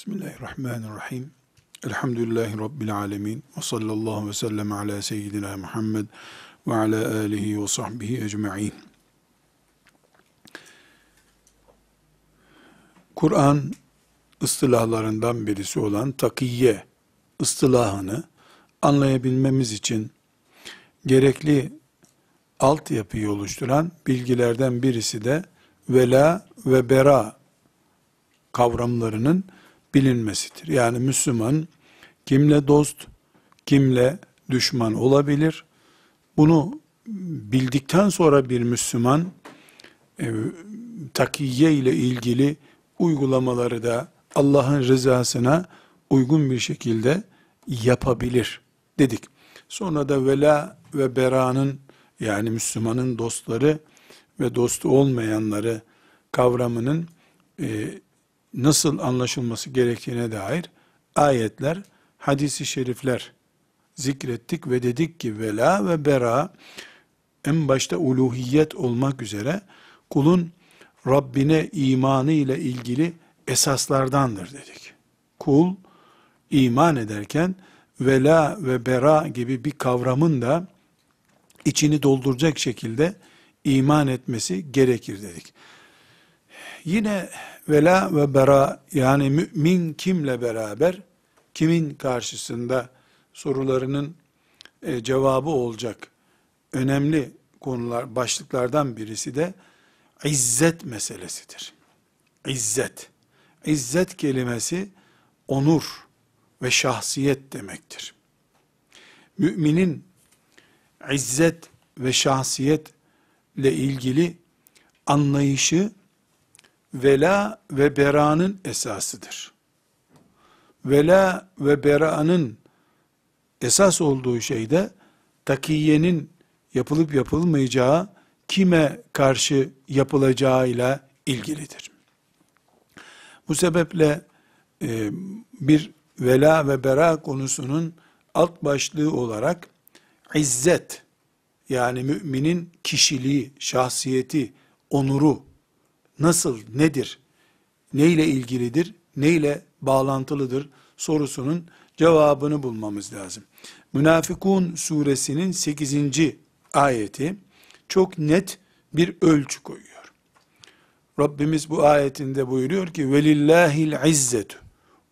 Bismillahirrahmanirrahim. Elhamdülillahi Rabbil alemin. Ve sallallahu ve sellem ala seyyidina Muhammed ve ala alihi ve sahbihi ecma'in. Kur'an ıstılahlarından birisi olan takiye ıstılahını anlayabilmemiz için gerekli altyapıyı oluşturan bilgilerden birisi de vela ve bera kavramlarının bilinmesidir. Yani Müslüman kimle dost, kimle düşman olabilir. Bunu bildikten sonra bir Müslüman e, takiye ile ilgili uygulamaları da Allah'ın rızasına uygun bir şekilde yapabilir dedik. Sonra da vela ve beranın yani Müslümanın dostları ve dostu olmayanları kavramının e, nasıl anlaşılması gerektiğine dair ayetler, hadisi şerifler zikrettik ve dedik ki vela ve bera en başta uluhiyet olmak üzere kulun Rabbine imanı ile ilgili esaslardandır dedik. Kul iman ederken vela ve bera gibi bir kavramın da içini dolduracak şekilde iman etmesi gerekir dedik. Yine Vela ve bera yani mümin kimle beraber, kimin karşısında sorularının e, cevabı olacak önemli konular, başlıklardan birisi de izzet meselesidir. İzzet. İzzet kelimesi onur ve şahsiyet demektir. Müminin izzet ve şahsiyetle ilgili anlayışı vela ve beranın esasıdır. Vela ve beranın esas olduğu şey de takiyenin yapılıp yapılmayacağı, kime karşı yapılacağıyla ilgilidir. Bu sebeple e, bir vela ve bera konusunun alt başlığı olarak izzet yani müminin kişiliği, şahsiyeti, onuru nasıl, nedir, ne ile ilgilidir, ne ile bağlantılıdır sorusunun cevabını bulmamız lazım. Münafıkun suresinin 8. ayeti çok net bir ölçü koyuyor. Rabbimiz bu ayetinde buyuruyor ki وَلِلَّهِ الْعِزَّةُ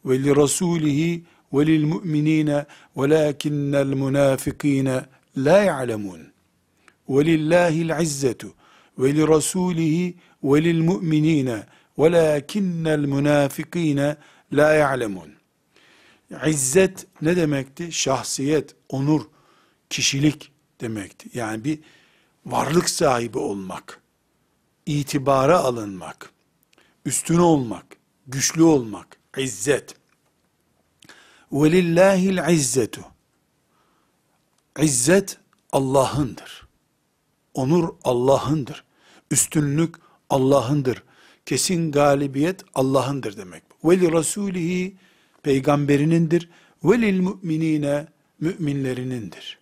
وَلِرَسُولِهِ وَلِلْمُؤْمِنِينَ وَلَاكِنَّ الْمُنَافِقِينَ لَا يَعْلَمُونَ وَلِلَّهِ الْعِزَّةُ وَلِرَسُولِهِ velil mu'minine velakinnel münafikine la ya'lemun. İzzet ne demekti? Şahsiyet, onur, kişilik demekti. Yani bir varlık sahibi olmak, itibara alınmak, üstün olmak, güçlü olmak, izzet. وَلِلَّهِ izzetu. İzzet Allah'ındır. Onur Allah'ındır. Üstünlük Allah'ındır. Kesin galibiyet Allah'ındır demek. Ve li rasulihi peygamberinindir. Ve müminine müminlerinindir.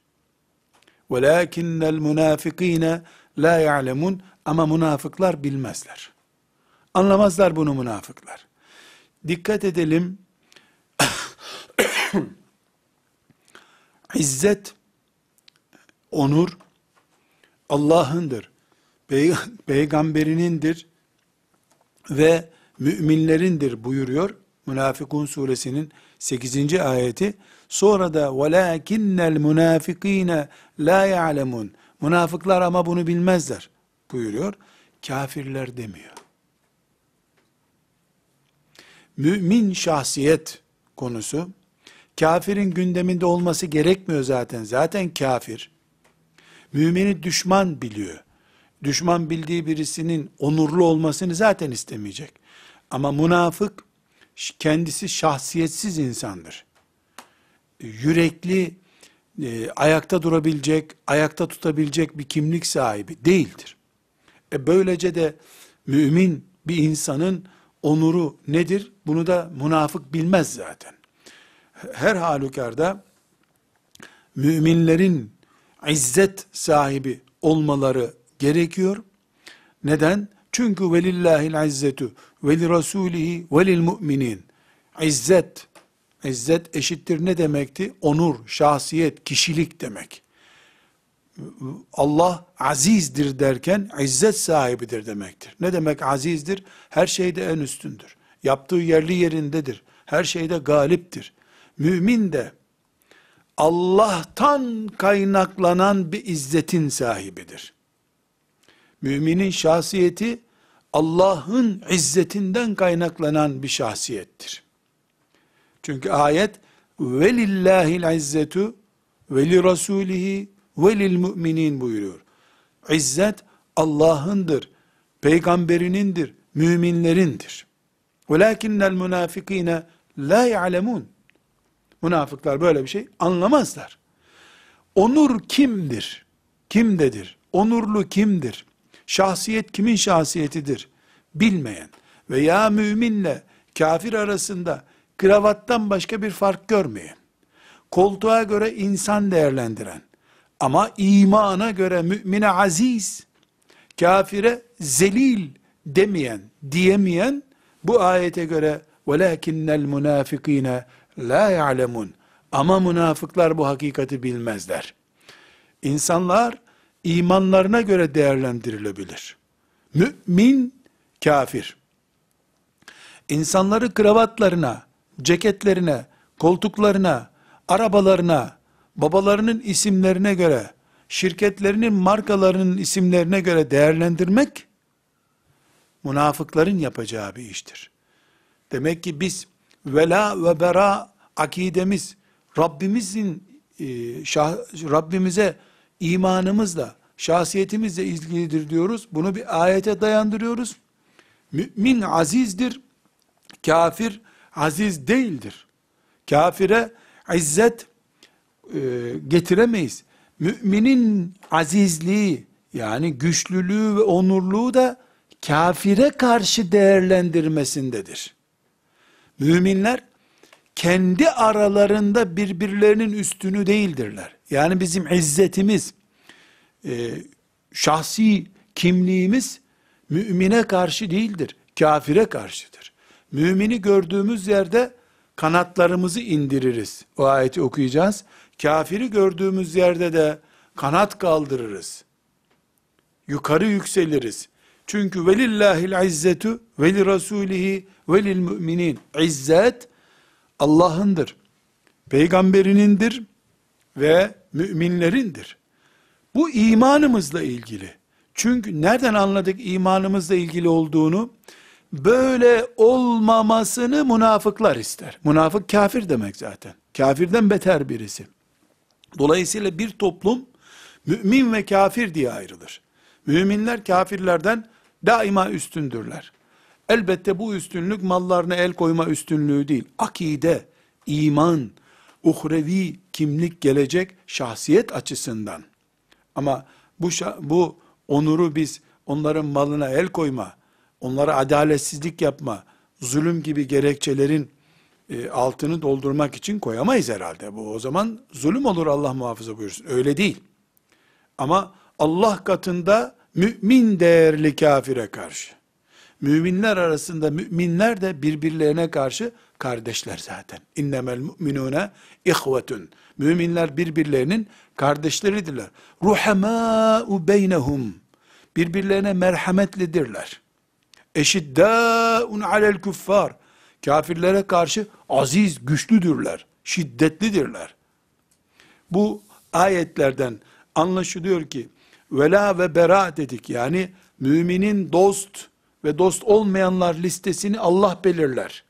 Velakinnel münafikine la ya'lemun ama münafıklar bilmezler. Anlamazlar bunu münafıklar. Dikkat edelim. İzzet, onur Allah'ındır pey peygamberinindir ve müminlerindir buyuruyor. Münafıkun suresinin 8. ayeti. Sonra da وَلَاكِنَّ الْمُنَافِق۪ينَ لَا يَعْلَمُونَ Münafıklar ama bunu bilmezler buyuruyor. Kafirler demiyor. Mümin şahsiyet konusu kafirin gündeminde olması gerekmiyor zaten. Zaten kafir. Mümini düşman biliyor düşman bildiği birisinin onurlu olmasını zaten istemeyecek. Ama münafık kendisi şahsiyetsiz insandır. Yürekli, e, ayakta durabilecek, ayakta tutabilecek bir kimlik sahibi değildir. E böylece de mümin bir insanın onuru nedir? Bunu da münafık bilmez zaten. Her halükarda müminlerin izzet sahibi olmaları gerekiyor. Neden? Çünkü velillahil izzetu ve li rasulihi ve lil mu'minin. İzzet, izzet eşittir ne demekti? Onur, şahsiyet, kişilik demek. Allah azizdir derken izzet sahibidir demektir. Ne demek azizdir? Her şeyde en üstündür. Yaptığı yerli yerindedir. Her şeyde galiptir. Mümin de Allah'tan kaynaklanan bir izzetin sahibidir. Müminin şahsiyeti Allah'ın izzetinden kaynaklanan bir şahsiyettir. Çünkü ayet velillahil izzetu ve li rasulihi ve lil müminin buyuruyor. İzzet Allah'ındır, peygamberinindir, müminlerindir. Velakinnel münafikine la ya'lemun. Münafıklar böyle bir şey anlamazlar. Onur kimdir? Kimdedir? Onurlu kimdir? Şahsiyet kimin şahsiyetidir? Bilmeyen veya müminle kafir arasında kravattan başka bir fark görmeyen, koltuğa göre insan değerlendiren ama imana göre mümine aziz, kafire zelil demeyen, diyemeyen bu ayete göre وَلَاكِنَّ الْمُنَافِق۪ينَ la ya'lemun. Ama münafıklar bu hakikati bilmezler. İnsanlar imanlarına göre değerlendirilebilir. Mümin, kafir. İnsanları kravatlarına, ceketlerine, koltuklarına, arabalarına, babalarının isimlerine göre, şirketlerinin markalarının isimlerine göre değerlendirmek, münafıkların yapacağı bir iştir. Demek ki biz, vela ve bera akidemiz, Rabbimizin, e, Rabbimize imanımızla, şahsiyetimizle ilgilidir diyoruz. Bunu bir ayete dayandırıyoruz. Mümin azizdir. Kafir aziz değildir. Kafire izzet e, getiremeyiz. Müminin azizliği yani güçlülüğü ve onurluğu da kafire karşı değerlendirmesindedir. Müminler kendi aralarında birbirlerinin üstünü değildirler. Yani bizim izzetimiz, ee, şahsi kimliğimiz mümine karşı değildir, kafire karşıdır. Mümini gördüğümüz yerde kanatlarımızı indiririz. O ayeti okuyacağız. Kafiri gördüğümüz yerde de kanat kaldırırız. Yukarı yükseliriz. Çünkü velillahil izzetu ve li rasulihi ve lil müminin. İzzet Allah'ındır. Peygamberinindir ve müminlerindir. Bu imanımızla ilgili. Çünkü nereden anladık imanımızla ilgili olduğunu? Böyle olmamasını münafıklar ister. Münafık kafir demek zaten. Kafirden beter birisi. Dolayısıyla bir toplum mümin ve kafir diye ayrılır. Müminler kafirlerden daima üstündürler. Elbette bu üstünlük mallarına el koyma üstünlüğü değil. Akide, iman, uhrevi kimlik gelecek şahsiyet açısından ama bu, bu onuru biz onların malına el koyma, onlara adaletsizlik yapma, zulüm gibi gerekçelerin e, altını doldurmak için koyamayız herhalde. Bu o zaman zulüm olur Allah muhafaza buyursun. Öyle değil. Ama Allah katında mümin değerli kafire karşı müminler arasında müminler de birbirlerine karşı kardeşler zaten. İnnemel müminune ihvetun. Müminler birbirlerinin kardeşleridirler. Ruhemâ'u beynehum. Birbirlerine merhametlidirler. Eşiddâ'un alel küffar. Kafirlere karşı aziz, güçlüdürler. Şiddetlidirler. Bu ayetlerden anlaşılıyor ki vela ve bera dedik. Yani müminin dost, ve dost olmayanlar listesini Allah belirler.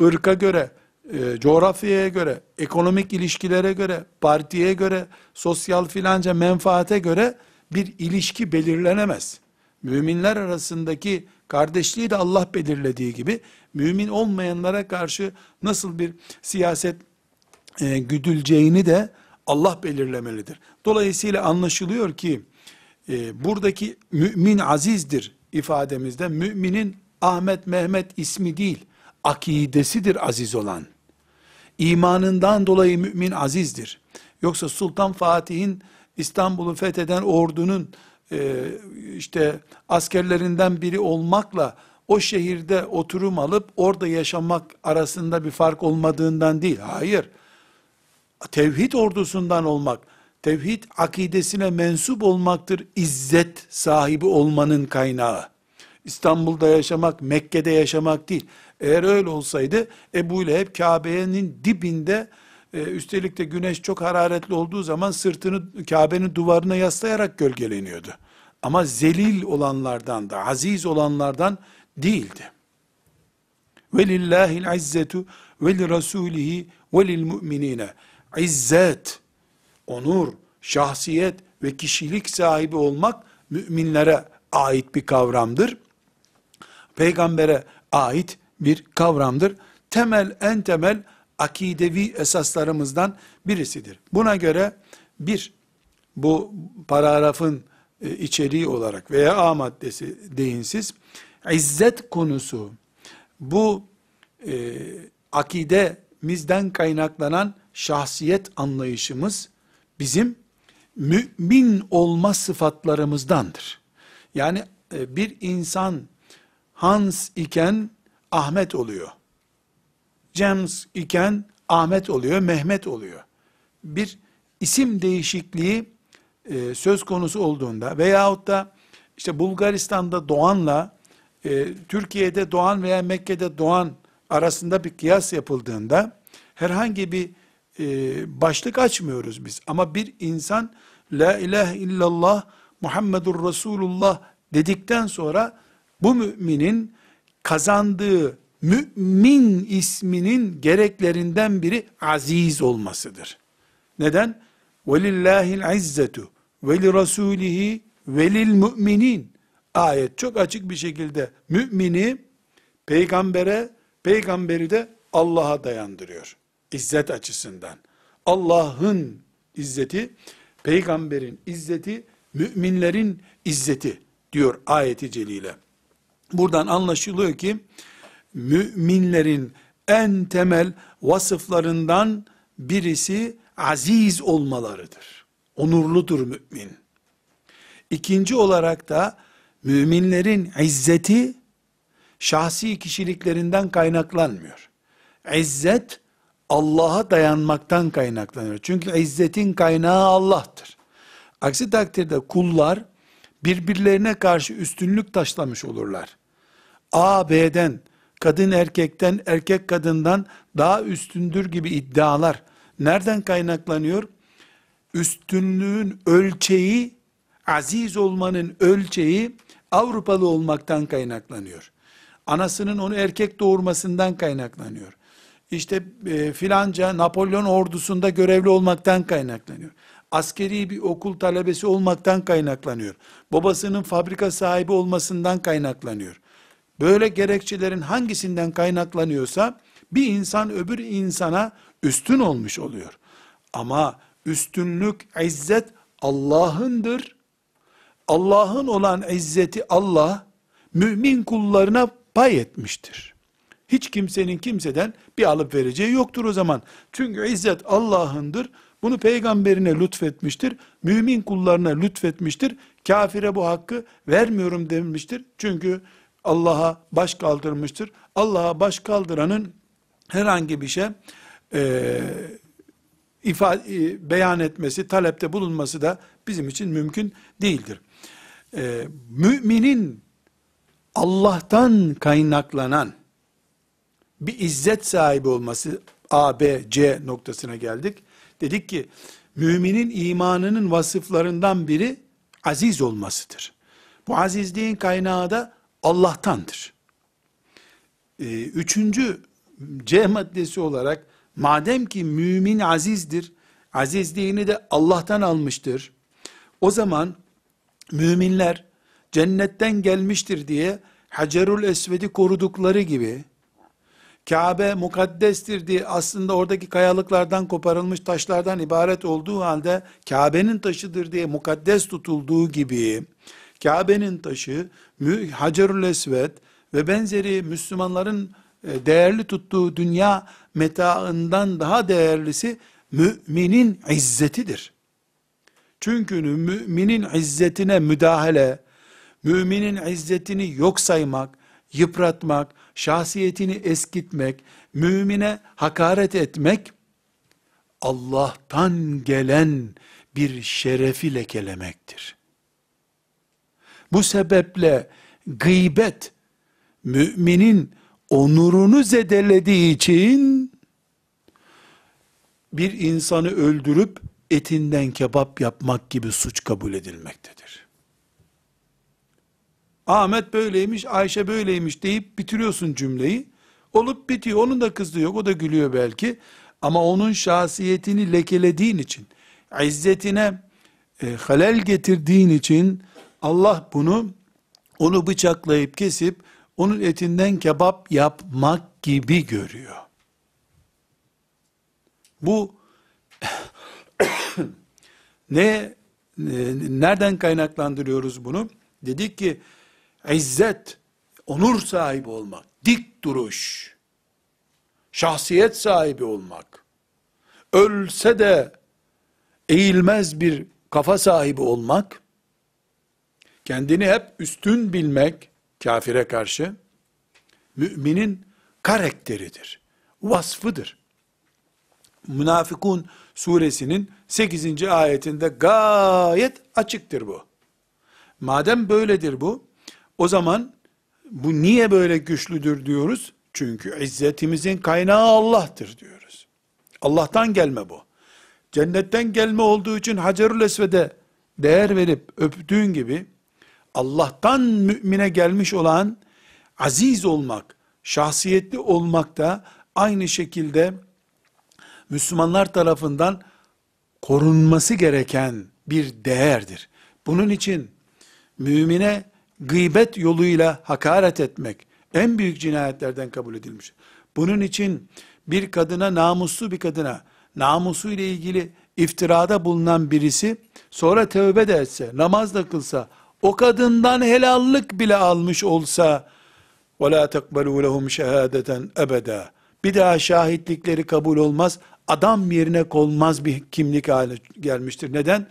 Irka göre, e, coğrafyaya göre, ekonomik ilişkilere göre, partiye göre, sosyal filanca menfaate göre bir ilişki belirlenemez. Müminler arasındaki kardeşliği de Allah belirlediği gibi mümin olmayanlara karşı nasıl bir siyaset e, güdüleceğini de Allah belirlemelidir. Dolayısıyla anlaşılıyor ki e, buradaki mümin azizdir ifademizde müminin Ahmet Mehmet ismi değil, akidesidir aziz olan. İmanından dolayı mümin azizdir. Yoksa Sultan Fatih'in İstanbul'u fetheden ordunun e, işte askerlerinden biri olmakla o şehirde oturum alıp orada yaşamak arasında bir fark olmadığından değil. Hayır. Tevhid ordusundan olmak, tevhid akidesine mensup olmaktır izzet sahibi olmanın kaynağı. İstanbul'da yaşamak, Mekke'de yaşamak değil. Eğer öyle olsaydı Ebu Leheb Kabe'nin dibinde e, üstelik de güneş çok hararetli olduğu zaman sırtını Kabe'nin duvarına yaslayarak gölgeleniyordu. Ama zelil olanlardan da, aziz olanlardan değildi. Velillahil izzetu ve li ve lil mu'minine. İzzet onur, şahsiyet ve kişilik sahibi olmak müminlere ait bir kavramdır. Peygambere ait bir kavramdır. Temel en temel akidevi esaslarımızdan birisidir. Buna göre bir, bu paragrafın e, içeriği olarak veya A maddesi deyin izzet konusu bu e, akidemizden kaynaklanan şahsiyet anlayışımız bizim mümin olma sıfatlarımızdandır. Yani e, bir insan Hans iken Ahmet oluyor. James iken Ahmet oluyor, Mehmet oluyor. Bir isim değişikliği e, söz konusu olduğunda veyahut da işte Bulgaristan'da doğanla e, Türkiye'de doğan veya Mekke'de doğan arasında bir kıyas yapıldığında herhangi bir e, başlık açmıyoruz biz. Ama bir insan La ilahe illallah Muhammedur Resulullah dedikten sonra bu müminin kazandığı mümin isminin gereklerinden biri aziz olmasıdır. Neden? Velillahil izzetu ve li rasulihi ve lil müminin. Ayet çok açık bir şekilde mümini peygambere, peygamberi de Allah'a dayandırıyor. İzzet açısından. Allah'ın izzeti, peygamberin izzeti, müminlerin izzeti diyor ayeti celile. Buradan anlaşılıyor ki müminlerin en temel vasıflarından birisi aziz olmalarıdır. Onurludur mümin. İkinci olarak da müminlerin izzeti şahsi kişiliklerinden kaynaklanmıyor. İzzet Allah'a dayanmaktan kaynaklanıyor. Çünkü izzetin kaynağı Allah'tır. Aksi takdirde kullar birbirlerine karşı üstünlük taşlamış olurlar. A, B'den, kadın erkekten, erkek kadından daha üstündür gibi iddialar nereden kaynaklanıyor? Üstünlüğün ölçeği, aziz olmanın ölçeği Avrupalı olmaktan kaynaklanıyor. Anasının onu erkek doğurmasından kaynaklanıyor işte e, filanca Napolyon ordusunda görevli olmaktan kaynaklanıyor. Askeri bir okul talebesi olmaktan kaynaklanıyor. Babasının fabrika sahibi olmasından kaynaklanıyor. Böyle gerekçelerin hangisinden kaynaklanıyorsa bir insan öbür insana üstün olmuş oluyor. Ama üstünlük, izzet Allah'ındır. Allah'ın olan izzeti Allah mümin kullarına pay etmiştir. Hiç kimsenin kimseden bir alıp vereceği yoktur o zaman. Çünkü izzet Allah'ındır. Bunu peygamberine lütfetmiştir. Mümin kullarına lütfetmiştir. Kafire bu hakkı vermiyorum demiştir. Çünkü Allah'a baş kaldırmıştır. Allah'a baş kaldıranın herhangi bir şey e, ifade, e, beyan etmesi, talepte bulunması da bizim için mümkün değildir. E, müminin Allah'tan kaynaklanan bir izzet sahibi olması A, B, C noktasına geldik. Dedik ki müminin imanının vasıflarından biri aziz olmasıdır. Bu azizliğin kaynağı da Allah'tandır. Ee, üçüncü C maddesi olarak madem ki mümin azizdir, azizliğini de Allah'tan almıştır. O zaman müminler cennetten gelmiştir diye Hacerül Esved'i korudukları gibi Kabe mukaddestir diye aslında oradaki kayalıklardan koparılmış taşlardan ibaret olduğu halde Kabe'nin taşıdır diye mukaddes tutulduğu gibi Kabe'nin taşı Hacerül Esved ve benzeri Müslümanların e, değerli tuttuğu dünya metaından daha değerlisi müminin izzetidir. Çünkü müminin izzetine müdahale, müminin izzetini yok saymak, yıpratmak, şahsiyetini eskitmek, mümine hakaret etmek, Allah'tan gelen bir şerefi lekelemektir. Bu sebeple gıybet, müminin onurunu zedelediği için, bir insanı öldürüp etinden kebap yapmak gibi suç kabul edilmektedir. Ahmet böyleymiş, Ayşe böyleymiş deyip bitiriyorsun cümleyi. Olup bitiyor. Onun da kızdığı yok. O da gülüyor belki. Ama onun şahsiyetini lekelediğin için, izzetine e, halel getirdiğin için Allah bunu onu bıçaklayıp kesip onun etinden kebap yapmak gibi görüyor. Bu ne e, nereden kaynaklandırıyoruz bunu? Dedik ki İzzet, onur sahibi olmak, dik duruş, şahsiyet sahibi olmak, ölse de eğilmez bir kafa sahibi olmak, kendini hep üstün bilmek kafire karşı, müminin karakteridir, vasfıdır. Münafıkun suresinin 8. ayetinde gayet açıktır bu. Madem böyledir bu, o zaman bu niye böyle güçlüdür diyoruz? Çünkü izzetimizin kaynağı Allah'tır diyoruz. Allah'tan gelme bu. Cennetten gelme olduğu için Hacerül Esved'e değer verip öptüğün gibi Allah'tan mümine gelmiş olan aziz olmak, şahsiyetli olmak da aynı şekilde Müslümanlar tarafından korunması gereken bir değerdir. Bunun için mümine gıybet yoluyla hakaret etmek en büyük cinayetlerden kabul edilmiş. Bunun için bir kadına namuslu bir kadına namusu ile ilgili iftirada bulunan birisi sonra tövbe de etse, namaz da kılsa, o kadından helallik bile almış olsa وَلَا تَقْبَلُوا لَهُمْ شَهَادَةً اَبَدًا Bir daha şahitlikleri kabul olmaz, adam yerine konmaz bir kimlik hale gelmiştir. Neden?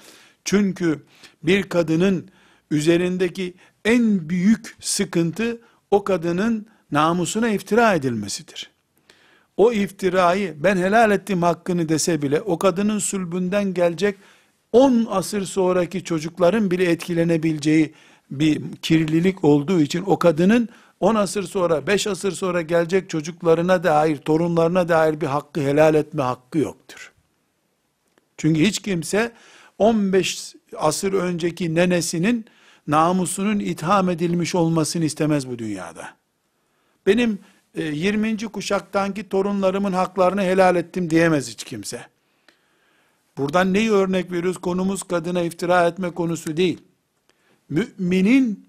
Çünkü bir kadının üzerindeki en büyük sıkıntı o kadının namusuna iftira edilmesidir. O iftirayı ben helal ettim hakkını dese bile o kadının sülbünden gelecek 10 asır sonraki çocukların bile etkilenebileceği bir kirlilik olduğu için o kadının 10 asır sonra 5 asır sonra gelecek çocuklarına dair torunlarına dair bir hakkı helal etme hakkı yoktur. Çünkü hiç kimse 15 asır önceki nenesinin namusunun itham edilmiş olmasını istemez bu dünyada. Benim 20. E, kuşaktanki torunlarımın haklarını helal ettim diyemez hiç kimse. Buradan neyi örnek veriyoruz? Konumuz kadına iftira etme konusu değil. Müminin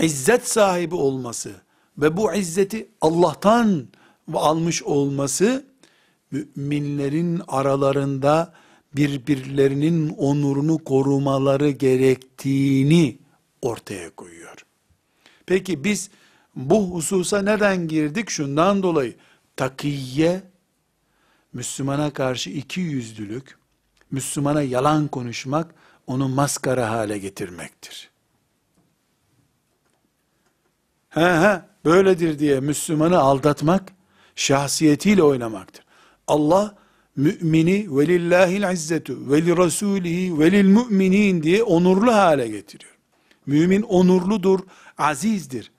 izzet sahibi olması ve bu izzeti Allah'tan almış olması müminlerin aralarında birbirlerinin onurunu korumaları gerektiğini ortaya koyuyor. Peki biz bu hususa neden girdik? Şundan dolayı takiye, Müslümana karşı iki yüzlülük, Müslümana yalan konuşmak, onu maskara hale getirmektir. He he, böyledir diye Müslümanı aldatmak, şahsiyetiyle oynamaktır. Allah mümini ve lillahil izzetu ve rasulihi ve müminin diye onurlu hale getiriyor. Mümin onurludur, azizdir.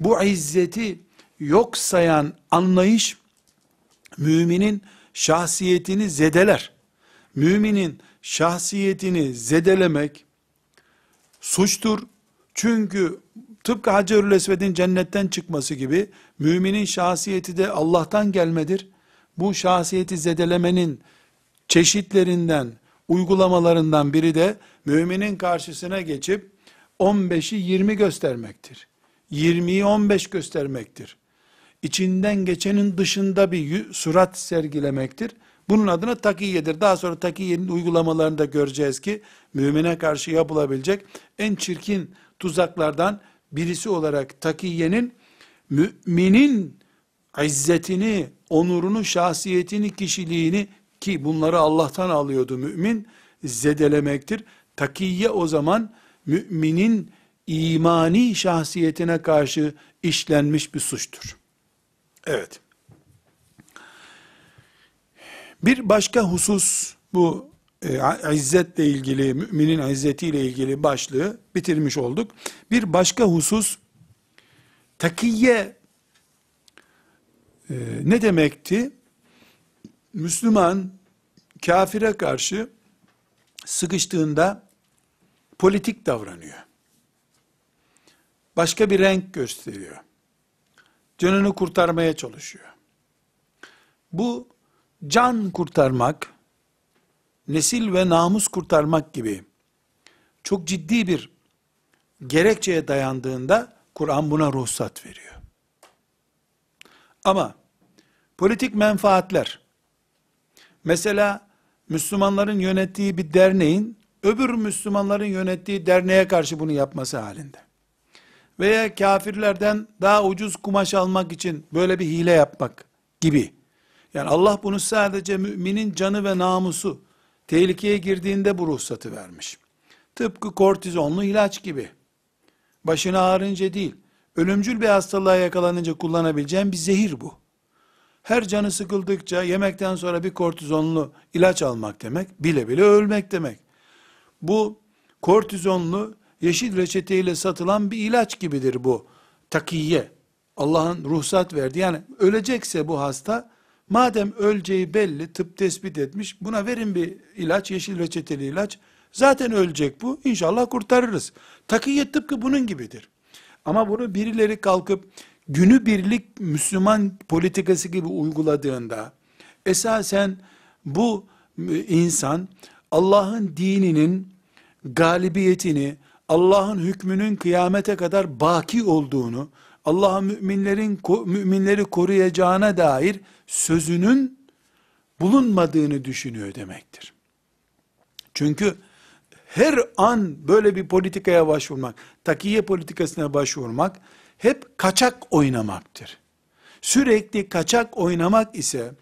Bu izzeti yok sayan anlayış müminin şahsiyetini zedeler. Müminin şahsiyetini zedelemek suçtur. Çünkü tıpkı Hacerül Esved'in cennetten çıkması gibi müminin şahsiyeti de Allah'tan gelmedir. Bu şahsiyeti zedelemenin çeşitlerinden, uygulamalarından biri de müminin karşısına geçip 15'i 20 göstermektir. 20'yi 15 göstermektir. İçinden geçenin dışında bir surat sergilemektir. Bunun adına takiyedir. Daha sonra takiyenin uygulamalarını da göreceğiz ki mümine karşı yapılabilecek en çirkin tuzaklardan birisi olarak takiyenin müminin izzetini, onurunu, şahsiyetini, kişiliğini ki bunları Allah'tan alıyordu mümin, zedelemektir. Takiye o zaman müminin imani şahsiyetine karşı işlenmiş bir suçtur. Evet. Bir başka husus bu e, izzetle ilgili, müminin izzetiyle ilgili başlığı bitirmiş olduk. Bir başka husus takiye ee, ne demekti? Müslüman kafire karşı sıkıştığında politik davranıyor. Başka bir renk gösteriyor. Canını kurtarmaya çalışıyor. Bu can kurtarmak, nesil ve namus kurtarmak gibi çok ciddi bir gerekçeye dayandığında Kur'an buna ruhsat veriyor. Ama Politik menfaatler. Mesela Müslümanların yönettiği bir derneğin öbür Müslümanların yönettiği derneğe karşı bunu yapması halinde. Veya kafirlerden daha ucuz kumaş almak için böyle bir hile yapmak gibi. Yani Allah bunu sadece müminin canı ve namusu tehlikeye girdiğinde bu ruhsatı vermiş. Tıpkı kortizonlu ilaç gibi. Başını ağrınca değil, ölümcül bir hastalığa yakalanınca kullanabileceğim bir zehir bu her canı sıkıldıkça yemekten sonra bir kortizonlu ilaç almak demek, bile bile ölmek demek. Bu kortizonlu yeşil reçeteyle satılan bir ilaç gibidir bu. Takiye. Allah'ın ruhsat verdi. Yani ölecekse bu hasta, madem öleceği belli, tıp tespit etmiş, buna verin bir ilaç, yeşil reçeteli ilaç. Zaten ölecek bu, inşallah kurtarırız. Takiye tıpkı bunun gibidir. Ama bunu birileri kalkıp günübirlik Müslüman politikası gibi uyguladığında esasen bu e, insan Allah'ın dininin galibiyetini, Allah'ın hükmünün kıyamete kadar baki olduğunu, Allah'a müminlerin müminleri koruyacağına dair sözünün bulunmadığını düşünüyor demektir. Çünkü her an böyle bir politikaya başvurmak, takiye politikasına başvurmak hep kaçak oynamaktır. Sürekli kaçak oynamak ise,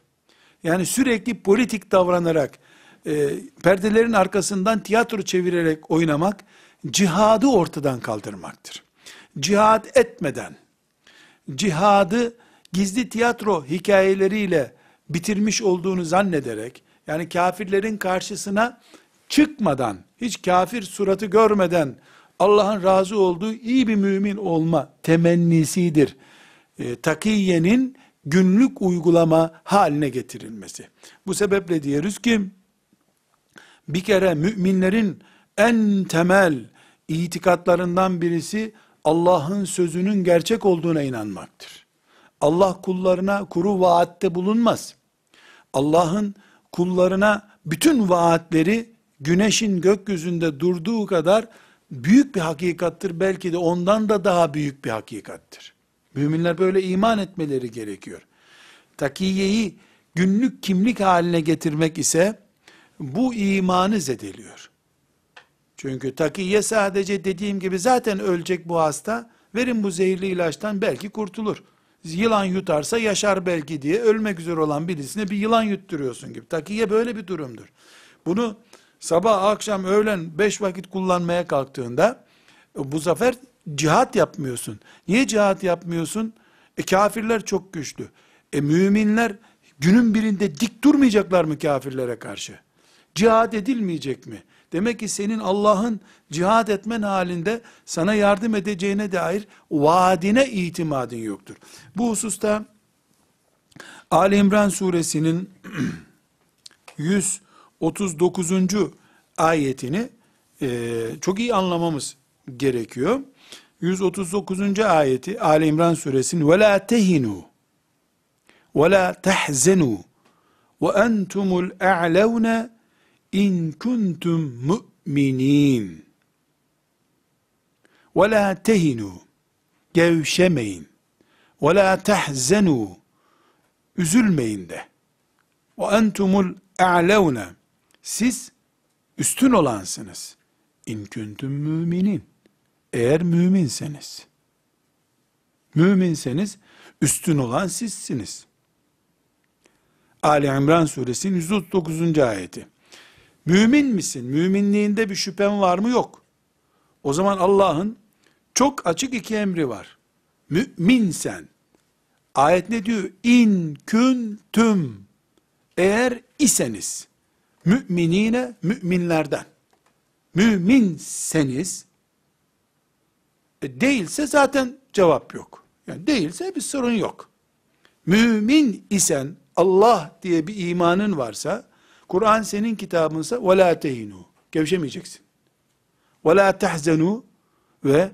yani sürekli politik davranarak, e, perdelerin arkasından tiyatro çevirerek oynamak, cihadı ortadan kaldırmaktır. Cihad etmeden, cihadı gizli tiyatro hikayeleriyle bitirmiş olduğunu zannederek, yani kafirlerin karşısına çıkmadan, hiç kafir suratı görmeden Allah'ın razı olduğu iyi bir mümin olma temennisidir. E, takiyenin günlük uygulama haline getirilmesi. Bu sebeple diyoruz ki, bir kere müminlerin en temel itikatlarından birisi Allah'ın sözünün gerçek olduğuna inanmaktır. Allah kullarına kuru vaatte bulunmaz. Allah'ın kullarına bütün vaatleri güneşin gökyüzünde durduğu kadar büyük bir hakikattır. Belki de ondan da daha büyük bir hakikattir. Müminler böyle iman etmeleri gerekiyor. Takiyeyi günlük kimlik haline getirmek ise bu imanı zedeliyor. Çünkü takiye sadece dediğim gibi zaten ölecek bu hasta. Verin bu zehirli ilaçtan belki kurtulur. Yılan yutarsa yaşar belki diye ölmek üzere olan birisine bir yılan yutturuyorsun gibi. Takiye böyle bir durumdur. Bunu sabah akşam öğlen beş vakit kullanmaya kalktığında e, bu zafer cihat yapmıyorsun. Niye cihat yapmıyorsun? E kafirler çok güçlü. E müminler günün birinde dik durmayacaklar mı kafirlere karşı? Cihat edilmeyecek mi? Demek ki senin Allah'ın cihat etmen halinde sana yardım edeceğine dair vaadine itimadın yoktur. Bu hususta Ali İmran suresinin 100 39. ayetini e, çok iyi anlamamız gerekiyor. 139. ayeti Ali İmran suresinin ve la tehinu ve la tahzenu ve entumul a'levne in kuntum mu'minin ve tehinu gevşemeyin ve la tahzenu üzülmeyin de ve entumul alauna." Siz üstün olansınız. İn küntüm müminin. Eğer müminseniz. Müminseniz üstün olan sizsiniz. Ali İmran suresinin 139. ayeti. Mümin misin? Müminliğinde bir şüphen var mı? Yok. O zaman Allah'ın çok açık iki emri var. Mümin sen. Ayet ne diyor? İn küntüm. Eğer iseniz müminine müminlerden. Müminseniz e, değilse zaten cevap yok. Yani değilse bir sorun yok. Mümin isen Allah diye bir imanın varsa Kur'an senin kitabınsa وَلَا تَهِنُوا Gevşemeyeceksin. وَلَا تَحْزَنُوا Ve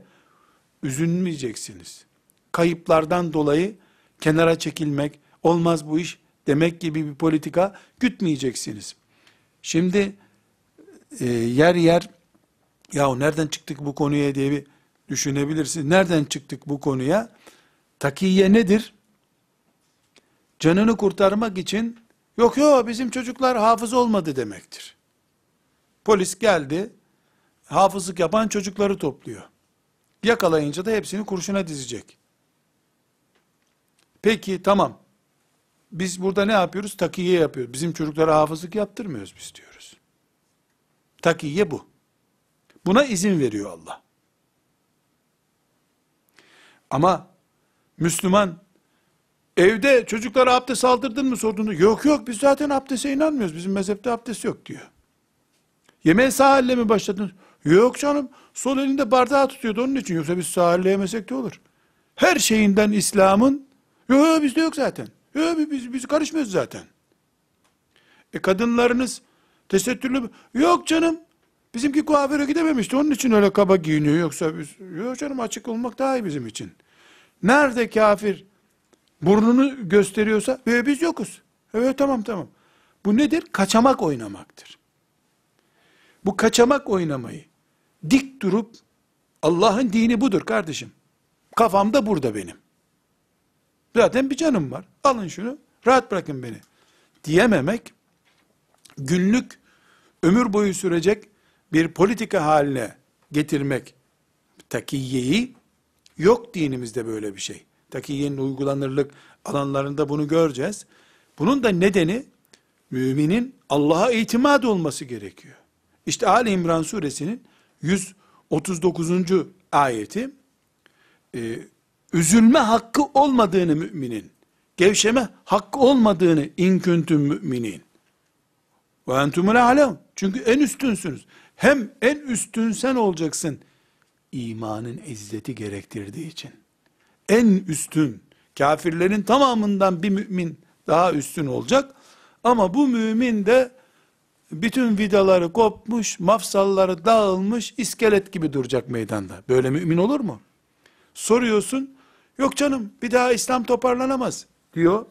üzülmeyeceksiniz. Kayıplardan dolayı kenara çekilmek, olmaz bu iş demek gibi bir politika gütmeyeceksiniz. Şimdi e, yer yer yahu nereden çıktık bu konuya diye bir düşünebilirsin. Nereden çıktık bu konuya? Takiye nedir? Canını kurtarmak için yok yok bizim çocuklar hafız olmadı demektir. Polis geldi, hafızlık yapan çocukları topluyor. Yakalayınca da hepsini kurşuna dizecek. Peki tamam. Biz burada ne yapıyoruz? Takiye yapıyoruz. Bizim çocuklara hafızlık yaptırmıyoruz biz diyoruz. Takiye bu. Buna izin veriyor Allah. Ama Müslüman evde çocuklara abdest aldırdın mı sorduğunda yok yok biz zaten abdeste inanmıyoruz. Bizim mezhepte abdest yok diyor. Yemeğe sağ elle mi başladın? Yok canım. Sol elinde bardağı tutuyordu onun için. Yoksa biz sağ elle yemesek de olur. Her şeyinden İslam'ın yok bizde yok zaten. Ya biz, biz karışmıyoruz zaten. E kadınlarınız tesettürlü yok canım. Bizimki kuaföre gidememişti. Onun için öyle kaba giyiniyor. Yoksa biz yok canım açık olmak daha iyi bizim için. Nerede kafir burnunu gösteriyorsa e, biz yokuz. Evet tamam tamam. Bu nedir? Kaçamak oynamaktır. Bu kaçamak oynamayı dik durup Allah'ın dini budur kardeşim. Kafamda burada benim. Zaten bir canım var. Alın şunu. Rahat bırakın beni. Diyememek günlük ömür boyu sürecek bir politika haline getirmek takiyeyi yok dinimizde böyle bir şey. Takiyenin uygulanırlık alanlarında bunu göreceğiz. Bunun da nedeni müminin Allah'a itimat olması gerekiyor. İşte Ali İmran suresinin 139. ayeti ee, üzülme hakkı olmadığını müminin, gevşeme hakkı olmadığını inküntüm müminin. Ve entumul alem. Çünkü en üstünsünüz. Hem en üstün sen olacaksın. İmanın izzeti gerektirdiği için. En üstün, kafirlerin tamamından bir mümin daha üstün olacak. Ama bu mümin de bütün vidaları kopmuş, mafsalları dağılmış, iskelet gibi duracak meydanda. Böyle mümin olur mu? Soruyorsun, Yok canım bir daha İslam toparlanamaz diyor.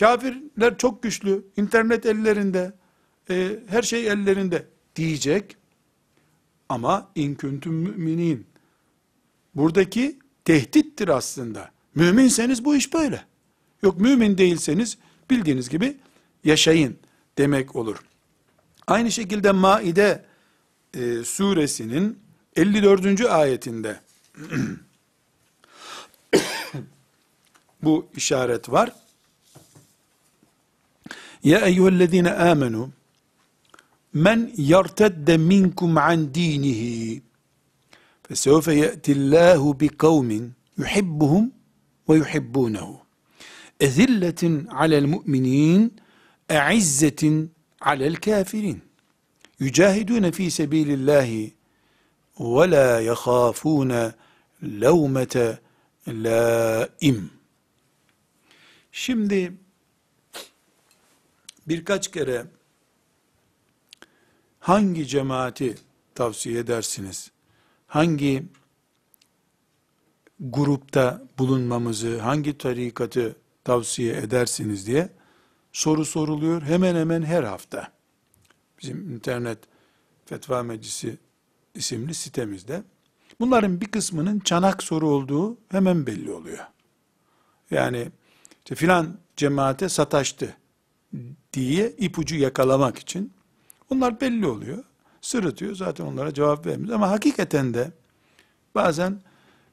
Kafirler çok güçlü, internet ellerinde, e, her şey ellerinde diyecek. Ama inküntüm müminin. Buradaki tehdittir aslında. Müminseniz bu iş böyle. Yok mümin değilseniz bildiğiniz gibi yaşayın demek olur. Aynı şekilde Maide e, suresinin 54. ayetinde bu işaret var. Ya eyyühellezine amenu men yartedde minkum an dinihi fesevfe ye'tillahu bi kavmin yuhibbuhum ve yuhibbunehu ezilletin alel mu'minin e'izzetin alel kafirin yücahidune fi sebilillahi ve la yehafune levmete laim Şimdi birkaç kere hangi cemaati tavsiye edersiniz? Hangi grupta bulunmamızı, hangi tarikatı tavsiye edersiniz diye soru soruluyor hemen hemen her hafta. Bizim internet Fetva Meclisi isimli sitemizde. Bunların bir kısmının çanak soru olduğu hemen belli oluyor. Yani işte filan cemaate sataştı diye ipucu yakalamak için onlar belli oluyor. Sırıtıyor zaten onlara cevap vermiyor. Ama hakikaten de bazen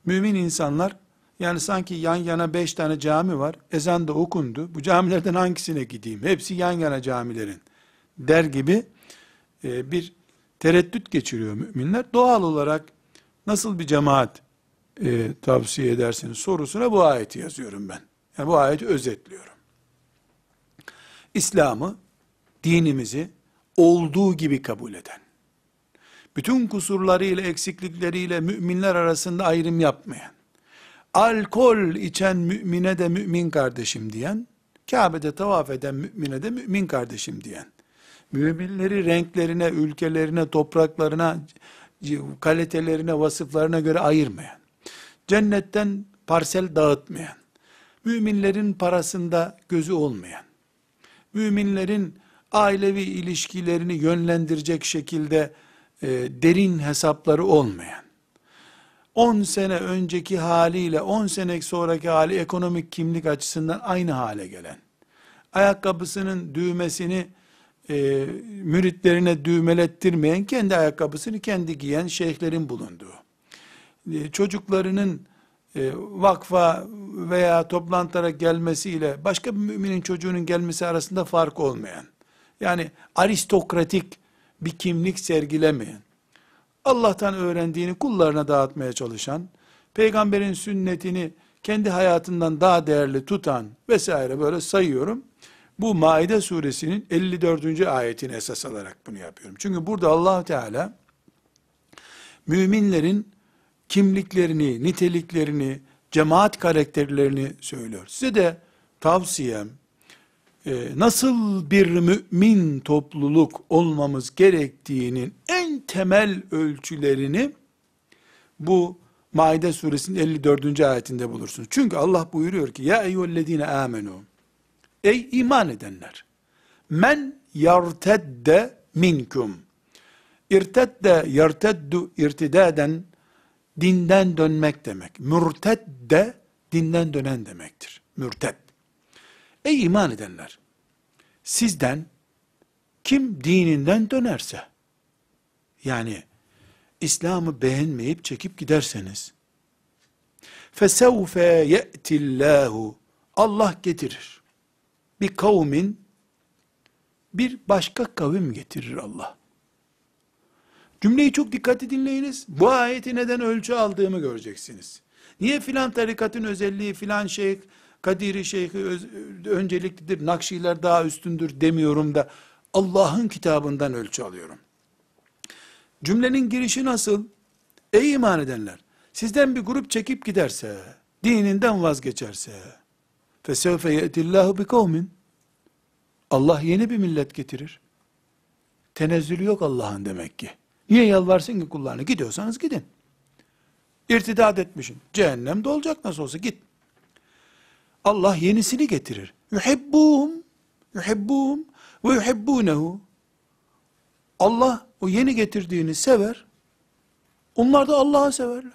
mümin insanlar yani sanki yan yana beş tane cami var. Ezan da okundu. Bu camilerden hangisine gideyim? Hepsi yan yana camilerin der gibi e, bir tereddüt geçiriyor müminler. Doğal olarak nasıl bir cemaat e, tavsiye edersiniz sorusuna bu ayeti yazıyorum ben. Yani bu ayeti özetliyorum. İslam'ı, dinimizi olduğu gibi kabul eden, bütün kusurlarıyla, eksiklikleriyle müminler arasında ayrım yapmayan, alkol içen mümine de mümin kardeşim diyen, Kabe'de tavaf eden mümine de mümin kardeşim diyen, müminleri renklerine, ülkelerine, topraklarına, kalitelerine, vasıflarına göre ayırmayan, cennetten parsel dağıtmayan, müminlerin parasında gözü olmayan, müminlerin ailevi ilişkilerini yönlendirecek şekilde e, derin hesapları olmayan, 10 sene önceki haliyle 10 sene sonraki hali ekonomik kimlik açısından aynı hale gelen, ayakkabısının düğmesini e, müritlerine düğmelettirmeyen, kendi ayakkabısını kendi giyen şeyhlerin bulunduğu, e, çocuklarının e, vakfa veya toplantılara gelmesiyle başka bir müminin çocuğunun gelmesi arasında fark olmayan, yani aristokratik bir kimlik sergilemeyen, Allah'tan öğrendiğini kullarına dağıtmaya çalışan, peygamberin sünnetini kendi hayatından daha değerli tutan vesaire böyle sayıyorum. Bu Maide suresinin 54. ayetini esas alarak bunu yapıyorum. Çünkü burada allah Teala müminlerin kimliklerini, niteliklerini, cemaat karakterlerini söylüyor. Size de tavsiyem, e, nasıl bir mümin topluluk olmamız gerektiğinin en temel ölçülerini bu Maide suresinin 54. ayetinde bulursunuz. Çünkü Allah buyuruyor ki ya eyyühellezine amenu ey iman edenler men yartedde minkum irtedde yarteddu irtidaden dinden dönmek demek. Mürted de dinden dönen demektir. Mürted. Ey iman edenler! Sizden kim dininden dönerse, yani İslam'ı beğenmeyip çekip giderseniz, فَسَوْفَ يَأْتِ اللّٰهُ Allah getirir. Bir kavmin, bir başka kavim getirir Allah. Cümleyi çok dikkatli dinleyiniz. Bu ayeti neden ölçü aldığımı göreceksiniz. Niye filan tarikatın özelliği filan şeyh, Kadiri şeyhi öz, önceliklidir, Nakşiler daha üstündür demiyorum da Allah'ın kitabından ölçü alıyorum. Cümlenin girişi nasıl? Ey iman edenler! Sizden bir grup çekip giderse, dininden vazgeçerse, فَسَوْفَ يَأْتِ اللّٰهُ بِقَوْمٍ Allah yeni bir millet getirir. Tenezzülü yok Allah'ın demek ki. Niye yalvarsın ki kullarına? Gidiyorsanız gidin. İrtidat etmişin Cehennemde olacak nasıl olsa git. Allah yenisini getirir. Yuhibbuhum. Yuhibbuhum. Ve yuhibbunehu. Allah o yeni getirdiğini sever. Onlar da Allah'ı severler.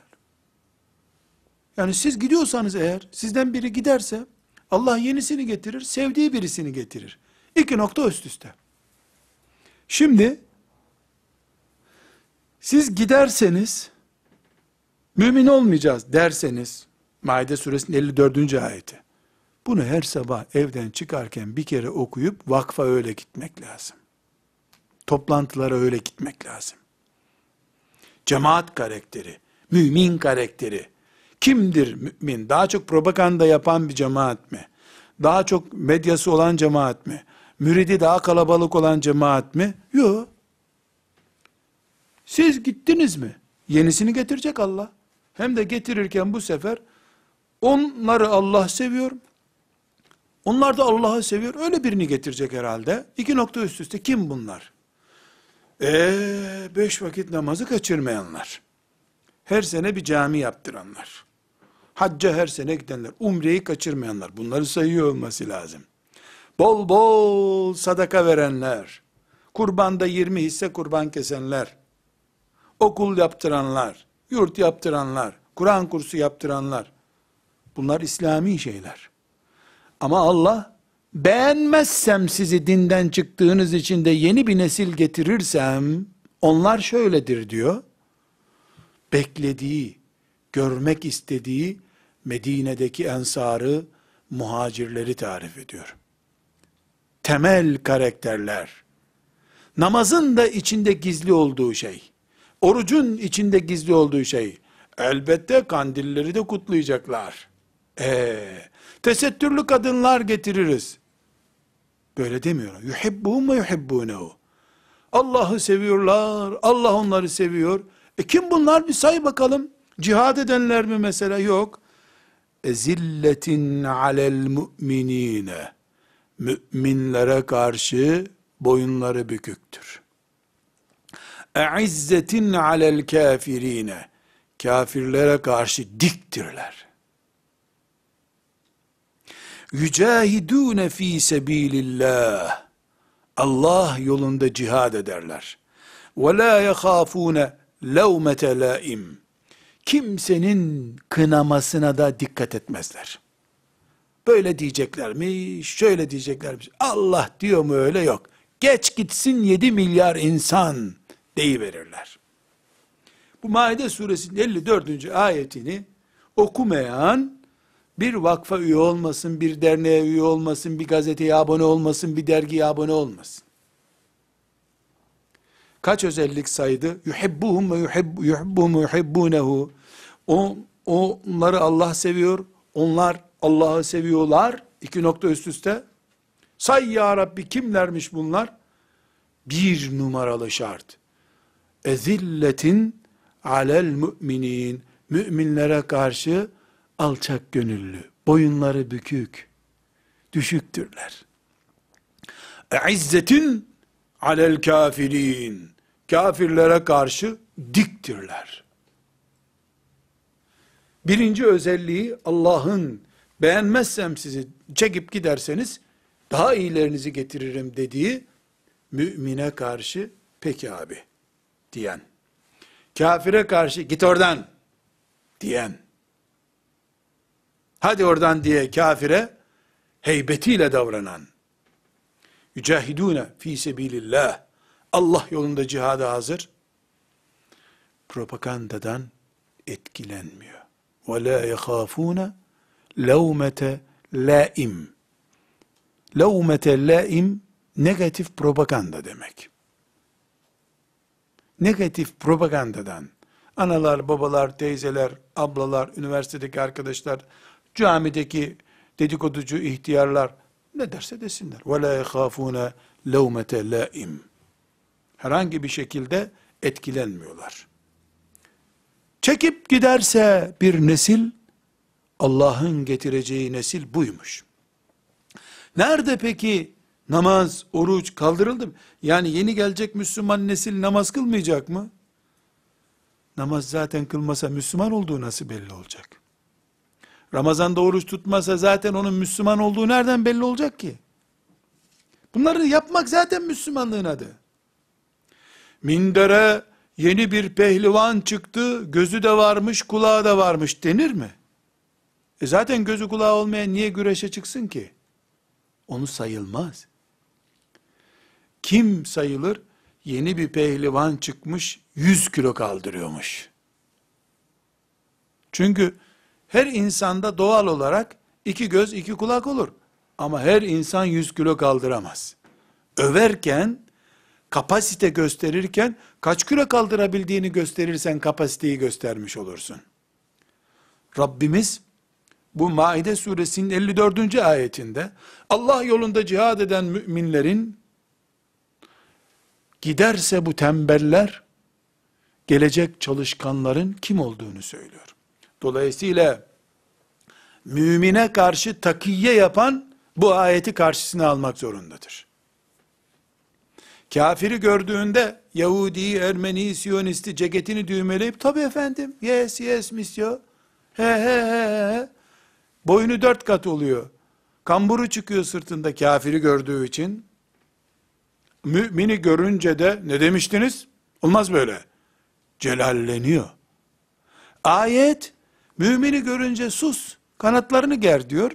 Yani siz gidiyorsanız eğer, sizden biri giderse, Allah yenisini getirir, sevdiği birisini getirir. İki nokta üst üste. Şimdi, siz giderseniz mümin olmayacağız derseniz Maide suresinin 54. ayeti. Bunu her sabah evden çıkarken bir kere okuyup vakfa öyle gitmek lazım. Toplantılara öyle gitmek lazım. Cemaat karakteri, mümin karakteri. Kimdir mümin? Daha çok propaganda yapan bir cemaat mi? Daha çok medyası olan cemaat mi? Müridi daha kalabalık olan cemaat mi? Yok. Siz gittiniz mi? Yenisini getirecek Allah. Hem de getirirken bu sefer onları Allah seviyor. Onlar da Allah'ı seviyor. Öyle birini getirecek herhalde. İki nokta üst üste. Kim bunlar? Eee beş vakit namazı kaçırmayanlar. Her sene bir cami yaptıranlar. Hacca her sene gidenler. Umreyi kaçırmayanlar. Bunları sayıyor olması lazım. Bol bol sadaka verenler. Kurbanda 20 hisse kurban kesenler okul yaptıranlar, yurt yaptıranlar, Kur'an kursu yaptıranlar, bunlar İslami şeyler. Ama Allah, beğenmezsem sizi dinden çıktığınız için de yeni bir nesil getirirsem, onlar şöyledir diyor. Beklediği, görmek istediği Medine'deki ensarı, muhacirleri tarif ediyor. Temel karakterler. Namazın da içinde gizli olduğu şey. Orucun içinde gizli olduğu şey. Elbette kandilleri de kutlayacaklar. Ee, tesettürlü kadınlar getiririz. Böyle demiyor. Yuhibbuhum ve yuhibbûnehu. Allah'ı seviyorlar, Allah onları seviyor. E kim bunlar bir say bakalım. Cihad edenler mi mesela? Yok. Ezilletin alel müminine. Müminlere karşı boyunları büküktür. اَعِزَّتٍ عَلَى الْكَافِر۪ينَ Kafirlere karşı diktirler. يُجَاهِدُونَ ف۪ي سَب۪يلِ Allah yolunda cihad ederler. وَلَا يَخَافُونَ لَوْمَةَ لَائِمٍ Kimsenin kınamasına da dikkat etmezler. Böyle diyecekler mi? Şöyle diyecekler mi? Allah diyor mu öyle yok. Geç gitsin 7 milyar insan deyiverirler. Bu Maide suresinin 54. ayetini okumayan bir vakfa üye olmasın, bir derneğe üye olmasın, bir gazeteye abone olmasın, bir dergiye abone olmasın. Kaç özellik saydı? Yuhibbuhum ve yuhibbuhum yuhibbunehu. O, onları Allah seviyor, onlar Allah'ı seviyorlar. İki nokta üst üste. Say ya Rabbi kimlermiş bunlar? Bir numaralı şart ezilletin alel müminin müminlere karşı alçak gönüllü, boyunları bükük, düşüktürler. İzzetin alel kafirin kafirlere karşı diktirler. Birinci özelliği Allah'ın beğenmezsem sizi çekip giderseniz daha iyilerinizi getiririm dediği mümine karşı peki abi diyen, kafire karşı git oradan diyen, hadi oradan diye kafire heybetiyle davranan, yücahidûne fî sebilillah, Allah yolunda cihada hazır, propagandadan etkilenmiyor. Ve la yehafûne levmete laim. Levmete laim negatif propaganda demek negatif propagandadan, analar, babalar, teyzeler, ablalar, üniversitedeki arkadaşlar, camideki dedikoducu ihtiyarlar ne derse desinler. وَلَا يَخَافُونَ لَوْمَةَ لَائِمٍ Herhangi bir şekilde etkilenmiyorlar. Çekip giderse bir nesil, Allah'ın getireceği nesil buymuş. Nerede peki Namaz, oruç kaldırıldı mı? Yani yeni gelecek Müslüman nesil namaz kılmayacak mı? Namaz zaten kılmasa Müslüman olduğu nasıl belli olacak? Ramazan'da oruç tutmasa zaten onun Müslüman olduğu nereden belli olacak ki? Bunları yapmak zaten Müslümanlığın adı. Mindere yeni bir pehlivan çıktı, gözü de varmış, kulağı da varmış denir mi? E zaten gözü kulağı olmayan niye güreşe çıksın ki? Onu sayılmaz kim sayılır? Yeni bir pehlivan çıkmış 100 kilo kaldırıyormuş. Çünkü her insanda doğal olarak iki göz iki kulak olur. Ama her insan 100 kilo kaldıramaz. Överken, kapasite gösterirken kaç kilo kaldırabildiğini gösterirsen kapasiteyi göstermiş olursun. Rabbimiz bu Maide suresinin 54. ayetinde Allah yolunda cihad eden müminlerin giderse bu tembeller, gelecek çalışkanların kim olduğunu söylüyor. Dolayısıyla, mümine karşı takiye yapan, bu ayeti karşısına almak zorundadır. Kafiri gördüğünde, Yahudi, Ermeni, Siyonisti ceketini düğmeleyip, tabi efendim, yes yes misyo, he he he he, boynu dört kat oluyor, kamburu çıkıyor sırtında kafiri gördüğü için, Mümini görünce de ne demiştiniz? Olmaz böyle. Celalleniyor. Ayet mümini görünce sus, kanatlarını ger diyor.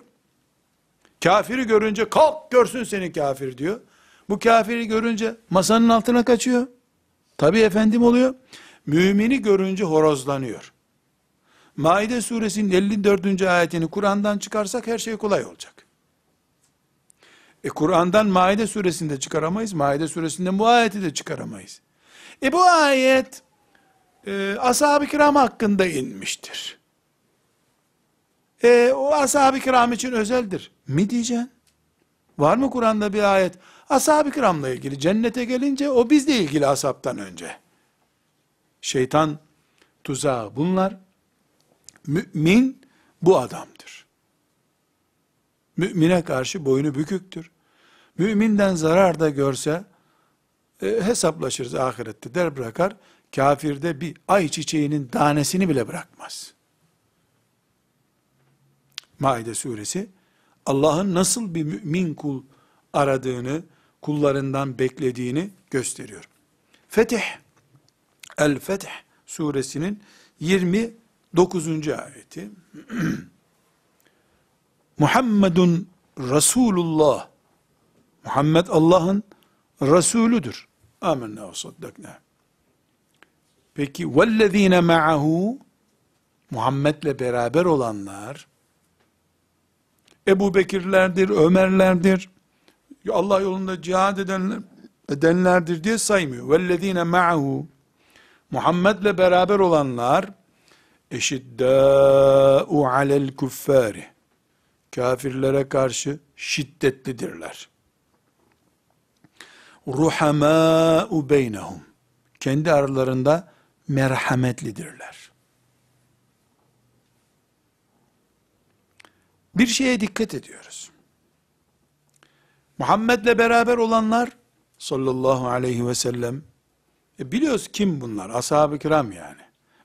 Kafiri görünce kalk görsün seni kafir diyor. Bu kafiri görünce masanın altına kaçıyor. Tabi efendim oluyor. Mümini görünce horozlanıyor. Maide suresinin 54. ayetini Kur'an'dan çıkarsak her şey kolay olacak. E Kur'an'dan Maide suresinde çıkaramayız. Maide suresinden bu ayeti de çıkaramayız. E bu ayet e, ashab-ı kiram hakkında inmiştir. E, o ashab-ı kiram için özeldir. Mi diyeceksin? Var mı Kur'an'da bir ayet? Ashab-ı kiramla ilgili cennete gelince o bizle ilgili asaptan önce. Şeytan tuzağı bunlar. Mümin bu adamdır. Mümine karşı boynu büküktür. Müminden zarar da görse e, hesaplaşırız ahirette der bırakar. Kafirde bir ay çiçeğinin tanesini bile bırakmaz. Maide suresi Allah'ın nasıl bir mümin kul aradığını, kullarından beklediğini gösteriyor. Fetih El-Fetih suresinin 29. ayeti Muhammedun Resulullah Muhammed Allah'ın Resulüdür. Amenna ve saddakna. Peki vellezine ma'ahu Muhammed'le beraber olanlar Ebu Bekirlerdir, Ömerlerdir, Allah yolunda cihad edenler, edenlerdir diye saymıyor. Vellezine ma'ahu Muhammed'le beraber olanlar eşiddâ'u alel küffâri kafirlere karşı şiddetlidirler ruhamâ'u beynehum. Kendi aralarında merhametlidirler. Bir şeye dikkat ediyoruz. Muhammed'le beraber olanlar sallallahu aleyhi ve sellem e biliyoruz kim bunlar? Ashab-ı kiram yani.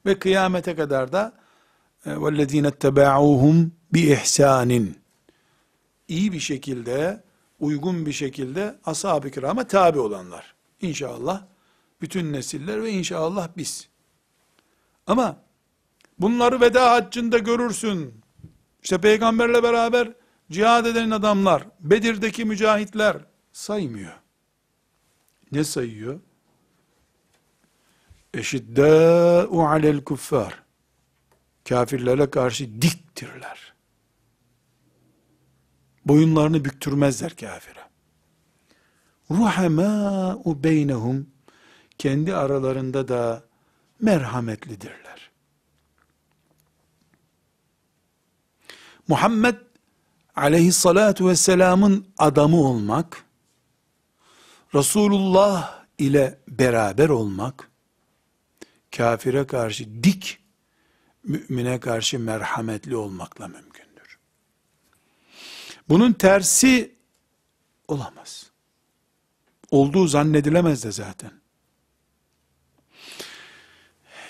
Ve kıyamete kadar da وَالَّذ۪ينَ اتَّبَعُوهُمْ بِإِحْسَانٍ iyi bir şekilde uygun bir şekilde ashab-ı kirama tabi olanlar. İnşallah bütün nesiller ve inşallah biz. Ama bunları veda haccında görürsün. İşte peygamberle beraber cihad eden adamlar, Bedir'deki mücahitler saymıyor. Ne sayıyor? Eşiddâ'u alel kuffar. Kafirlere karşı diktirler. Boyunlarını büktürmezler kafire. Ruhemâ'u beynehum kendi aralarında da merhametlidirler. Muhammed aleyhissalatu vesselamın adamı olmak, Resulullah ile beraber olmak, kafire karşı dik, mümine karşı merhametli olmakla mümkün. Bunun tersi olamaz. Olduğu zannedilemez de zaten.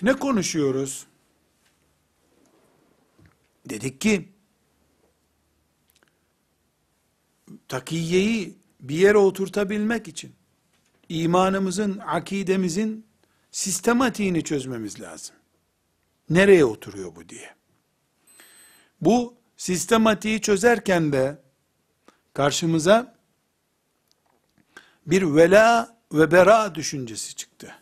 Ne konuşuyoruz? Dedik ki, takiyeyi bir yere oturtabilmek için, imanımızın, akidemizin sistematiğini çözmemiz lazım. Nereye oturuyor bu diye. Bu sistematiği çözerken de karşımıza bir vela ve bera düşüncesi çıktı.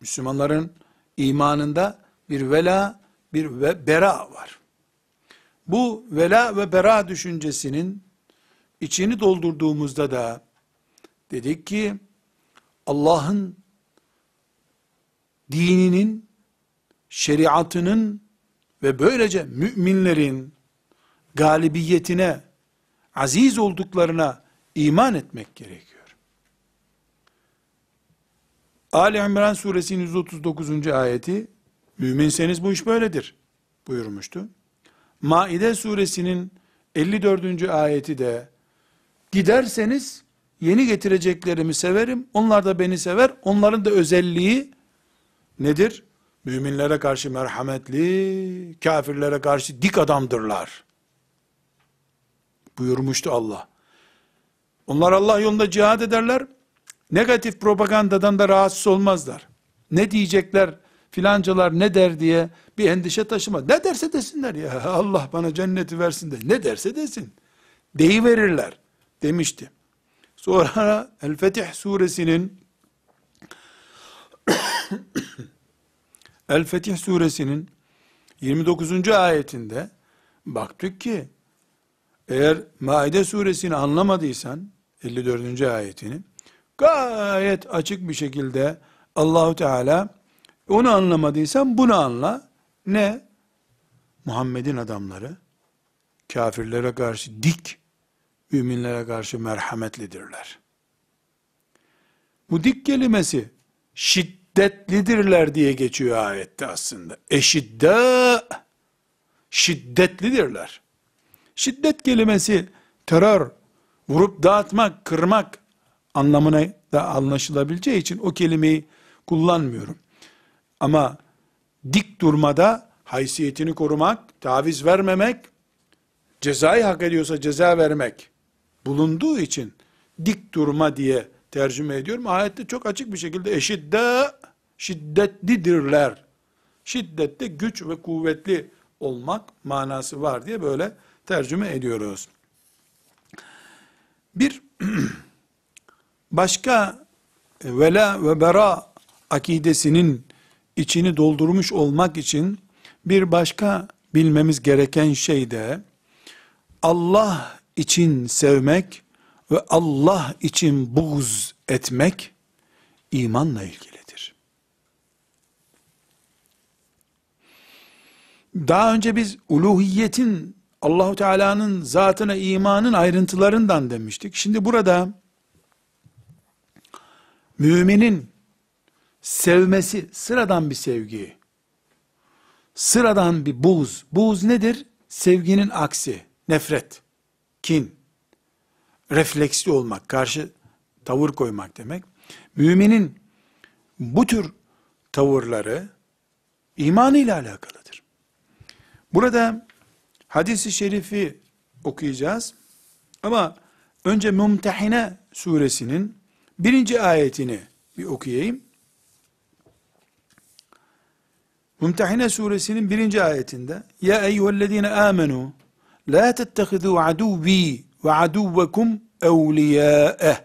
Müslümanların imanında bir vela, bir ve bera var. Bu vela ve bera düşüncesinin içini doldurduğumuzda da dedik ki Allah'ın dininin, şeriatının ve böylece müminlerin galibiyetine aziz olduklarına iman etmek gerekiyor. Ali İmran suresinin 139. ayeti müminseniz bu iş böyledir buyurmuştu. Maide suresinin 54. ayeti de giderseniz yeni getireceklerimi severim. Onlar da beni sever. Onların da özelliği nedir? Müminlere karşı merhametli, kafirlere karşı dik adamdırlar buyurmuştu Allah. Onlar Allah yolunda cihad ederler. Negatif propagandadan da rahatsız olmazlar. Ne diyecekler filancalar ne der diye bir endişe taşıma. Ne derse desinler ya Allah bana cenneti versin de ne derse desin. Deyi verirler demişti. Sonra El Fetih suresinin El Fetih suresinin 29. ayetinde baktık ki eğer Maide suresini anlamadıysan 54. ayetini gayet açık bir şekilde Allahu Teala onu anlamadıysan bunu anla. Ne? Muhammed'in adamları kafirlere karşı dik, müminlere karşı merhametlidirler. Bu dik kelimesi şiddetlidirler diye geçiyor ayette aslında. Eşidda şiddetlidirler. Şiddet kelimesi terör, vurup dağıtmak, kırmak anlamına da anlaşılabileceği için o kelimeyi kullanmıyorum. Ama dik durmada haysiyetini korumak, taviz vermemek, cezayı hak ediyorsa ceza vermek bulunduğu için dik durma diye tercüme ediyorum. Ayette çok açık bir şekilde eşidde şiddetlidirler. Şiddette güç ve kuvvetli olmak manası var diye böyle tercüme ediyoruz. Bir başka vela ve bera akidesinin içini doldurmuş olmak için bir başka bilmemiz gereken şey de Allah için sevmek ve Allah için buğz etmek imanla ilgilidir. Daha önce biz uluhiyetin Allahu Teala'nın zatına imanın ayrıntılarından demiştik. Şimdi burada müminin sevmesi sıradan bir sevgi. Sıradan bir buz. Buz nedir? Sevginin aksi. Nefret, kin, refleksli olmak, karşı tavır koymak demek. Müminin bu tür tavırları imanıyla alakalıdır. Burada Hadisi şerifi okuyacağız. Ama önce Mümtehine suresinin birinci ayetini bir okuyayım. Mümtehine suresinin birinci ayetinde Ya eyyühellezine amenu La tettehidu aduvi ve aduvekum evliyâeh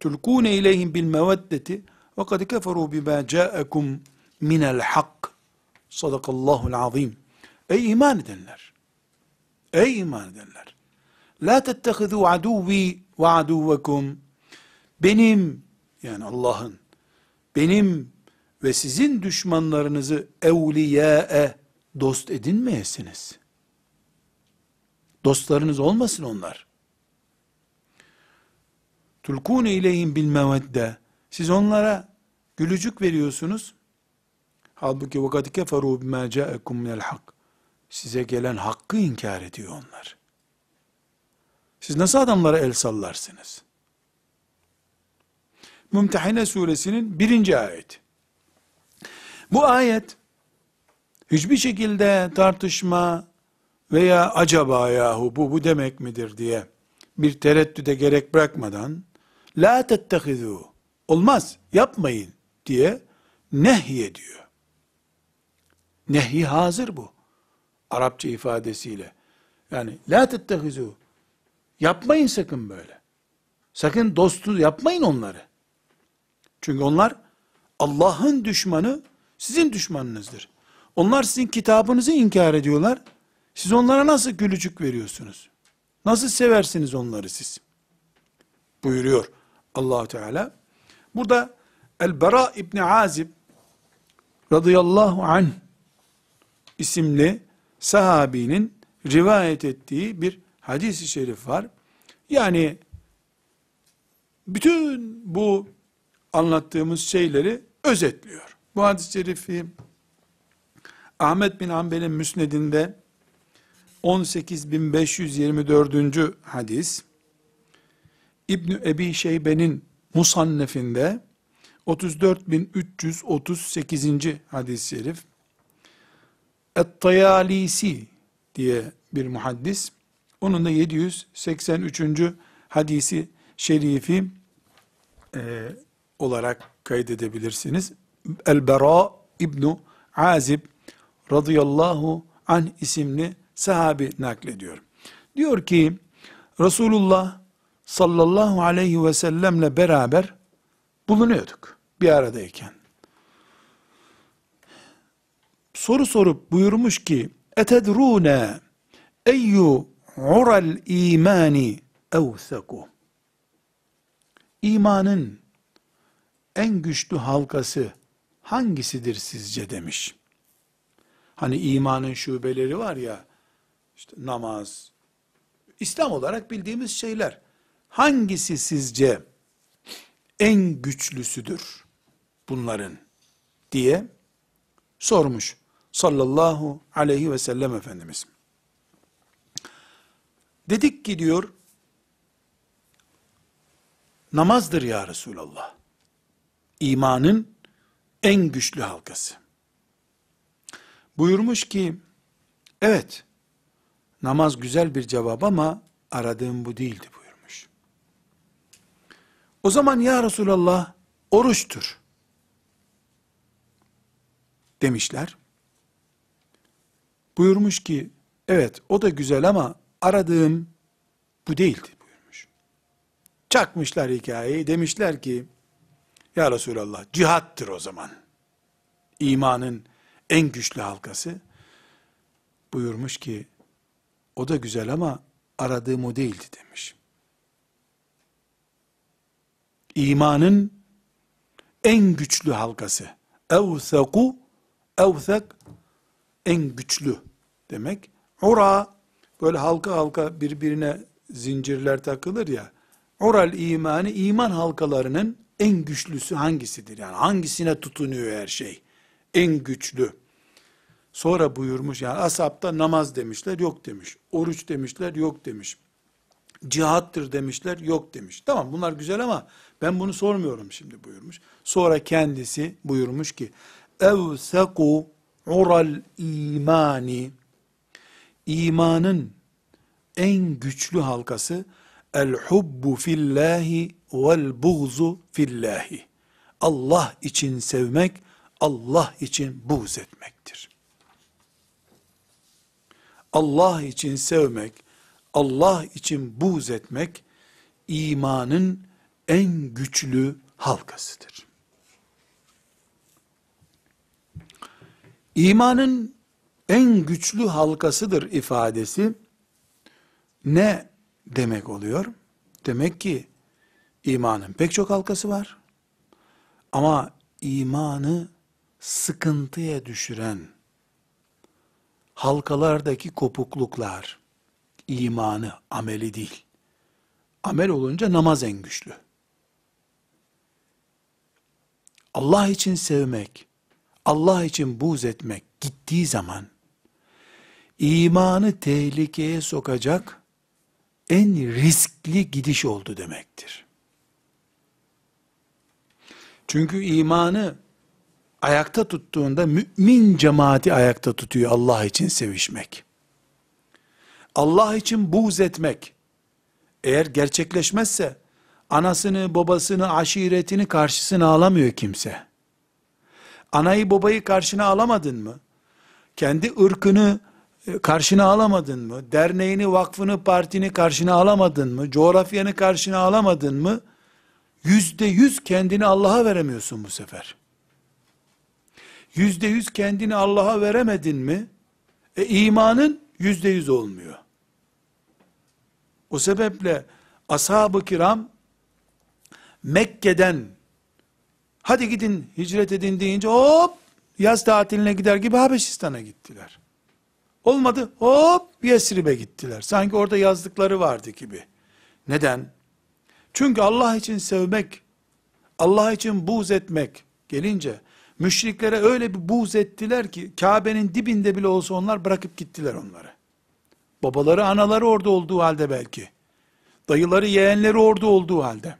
Tulkûne ileyhim bil meveddeti ve kad keferu bima câekum minel hak Sadakallahul azim Ey iman edenler! Ey iman edenler! La tettehizu aduvi ve aduvekum. Benim, yani Allah'ın, benim ve sizin düşmanlarınızı evliyâe dost edinmeyesiniz. Dostlarınız olmasın onlar. Tulkûne ileyhim bil mevedde. Siz onlara gülücük veriyorsunuz. Halbuki ve kad keferû bimâ câekum minel hak. Size gelen hakkı inkar ediyor onlar. Siz nasıl adamlara el sallarsınız? Mümtehine suresinin birinci ayet. Bu ayet hiçbir şekilde tartışma veya acaba yahu bu bu demek midir diye bir tereddüde gerek bırakmadan la tettehizu olmaz yapmayın diye nehy ediyor. Nehi hazır bu. Arapça ifadesiyle. Yani la tettehizu. Yapmayın sakın böyle. Sakın dostu yapmayın onları. Çünkü onlar Allah'ın düşmanı sizin düşmanınızdır. Onlar sizin kitabınızı inkar ediyorlar. Siz onlara nasıl gülücük veriyorsunuz? Nasıl seversiniz onları siz? Buyuruyor allah Teala. Burada El-Bera İbni Azib radıyallahu anh isimli sahabinin rivayet ettiği bir hadis-i şerif var. Yani bütün bu anlattığımız şeyleri özetliyor. Bu hadis-i şerifi Ahmet bin Hanbel'in müsnedinde 18.524. hadis, ibn Ebi Şeybe'nin Musannef'inde 34.338. hadis-i şerif, Et-Tayalisi diye bir muhaddis. Onun da 783. hadisi şerifi e, olarak kaydedebilirsiniz. El-Bera İbnu Azib radıyallahu an isimli sahabi naklediyor. Diyor ki Resulullah sallallahu aleyhi ve sellemle beraber bulunuyorduk bir aradayken soru sorup buyurmuş ki etedrune eyyu ural imani evseku imanın en güçlü halkası hangisidir sizce demiş. Hani imanın şubeleri var ya, işte namaz, İslam olarak bildiğimiz şeyler. Hangisi sizce en güçlüsüdür bunların diye sormuş sallallahu aleyhi ve sellem Efendimiz. Dedik ki diyor, namazdır ya Resulallah. İmanın en güçlü halkası. Buyurmuş ki, evet, namaz güzel bir cevap ama aradığım bu değildi buyurmuş. O zaman ya Resulallah, oruçtur demişler. Buyurmuş ki, evet o da güzel ama aradığım bu değildi buyurmuş. Çakmışlar hikayeyi, demişler ki, ya Resulallah cihattır o zaman. İmanın en güçlü halkası buyurmuş ki, o da güzel ama aradığım o değildi demiş. İmanın en güçlü halkası. Evseku, evsek en güçlü demek. Ura böyle halka halka birbirine zincirler takılır ya. Ural imanı iman halkalarının en güçlüsü hangisidir? Yani hangisine tutunuyor her şey? En güçlü. Sonra buyurmuş yani asapta namaz demişler yok demiş. Oruç demişler yok demiş. Cihattır demişler yok demiş. Tamam bunlar güzel ama ben bunu sormuyorum şimdi buyurmuş. Sonra kendisi buyurmuş ki evseku ural imani imanın en güçlü halkası el hubbu fillahi vel buğzu fillahi. Allah için sevmek, Allah için buğz etmektir. Allah için sevmek, Allah için buğz etmek imanın en güçlü halkasıdır. İmanın en güçlü halkasıdır ifadesi ne demek oluyor? Demek ki imanın pek çok halkası var. Ama imanı sıkıntıya düşüren halkalardaki kopukluklar imanı, ameli değil. Amel olunca namaz en güçlü. Allah için sevmek, Allah için buz etmek gittiği zaman imanı tehlikeye sokacak en riskli gidiş oldu demektir. Çünkü imanı ayakta tuttuğunda mümin cemaati ayakta tutuyor Allah için sevişmek. Allah için buz etmek eğer gerçekleşmezse anasını, babasını, aşiretini karşısına alamıyor kimse. Anayı babayı karşına alamadın mı? Kendi ırkını e, karşına alamadın mı? Derneğini, vakfını, partini karşına alamadın mı? Coğrafyanı karşına alamadın mı? Yüzde yüz kendini Allah'a veremiyorsun bu sefer. Yüzde yüz kendini Allah'a veremedin mi? E imanın yüzde yüz olmuyor. O sebeple ashab-ı kiram Mekke'den Hadi gidin hicret edin deyince hop yaz tatiline gider gibi Habeşistan'a gittiler. Olmadı hop Yesrib'e gittiler. Sanki orada yazdıkları vardı gibi. Neden? Çünkü Allah için sevmek, Allah için buğz etmek gelince müşriklere öyle bir buğz ettiler ki Kabe'nin dibinde bile olsa onlar bırakıp gittiler onları. Babaları, anaları orada olduğu halde belki. Dayıları, yeğenleri orada olduğu halde.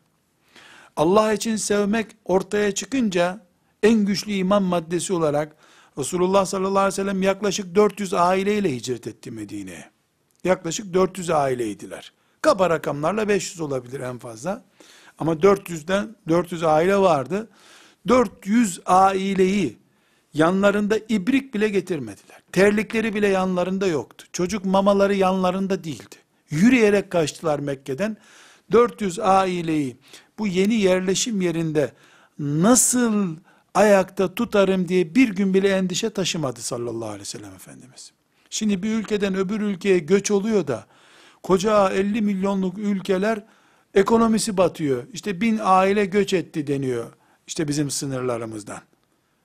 Allah için sevmek ortaya çıkınca en güçlü iman maddesi olarak Resulullah sallallahu aleyhi ve sellem yaklaşık 400 aileyle hicret etti Medine'ye. Yaklaşık 400 aileydiler. Kaba rakamlarla 500 olabilir en fazla. Ama 400'den 400 aile vardı. 400 aileyi yanlarında ibrik bile getirmediler. Terlikleri bile yanlarında yoktu. Çocuk mamaları yanlarında değildi. Yürüyerek kaçtılar Mekke'den. 400 aileyi bu yeni yerleşim yerinde nasıl ayakta tutarım diye bir gün bile endişe taşımadı sallallahu aleyhi ve sellem Efendimiz. Şimdi bir ülkeden öbür ülkeye göç oluyor da koca 50 milyonluk ülkeler ekonomisi batıyor. İşte bin aile göç etti deniyor işte bizim sınırlarımızdan.